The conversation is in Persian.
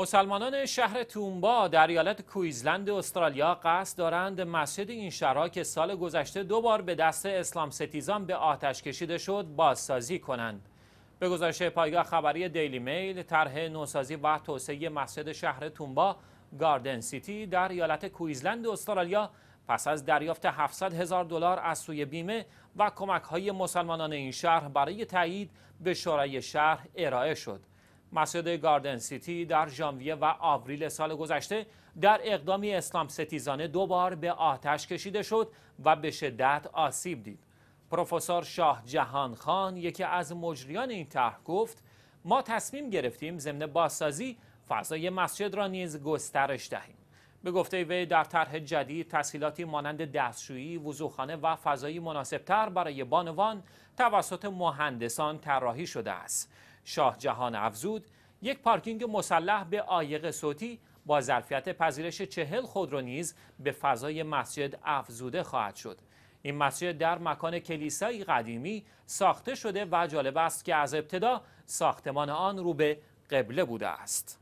مسلمانان شهر تومبا در ایالت کویزلند استرالیا قصد دارند مسجد این شهرها که سال گذشته دو بار به دست اسلام ستیزان به آتش کشیده شد بازسازی کنند. به گزارش پایگاه خبری دیلی میل طرح نوسازی و توسعه مسجد شهر تومبا گاردن سیتی در ایالت کویزلند استرالیا پس از دریافت 700 هزار دلار از سوی بیمه و کمک های مسلمانان این شهر برای تایید به شورای شهر ارائه شد. مسجد گاردن سیتی در ژانویه و آوریل سال گذشته در اقدامی اسلام ستیزانه دو بار به آتش کشیده شد و به شدت آسیب دید. پروفسور شاه جهان خان یکی از مجریان این طرح گفت ما تصمیم گرفتیم ضمن بازسازی فضای مسجد را نیز گسترش دهیم. به گفته وی در طرح جدید تسهیلاتی مانند دستشویی، وضوخانه و فضایی مناسبتر برای بانوان توسط مهندسان طراحی شده است. شاه جهان افزود یک پارکینگ مسلح به آیق صوتی با ظرفیت پذیرش چهل خودرو نیز به فضای مسجد افزوده خواهد شد این مسجد در مکان کلیسایی قدیمی ساخته شده و جالب است که از ابتدا ساختمان آن رو به قبله بوده است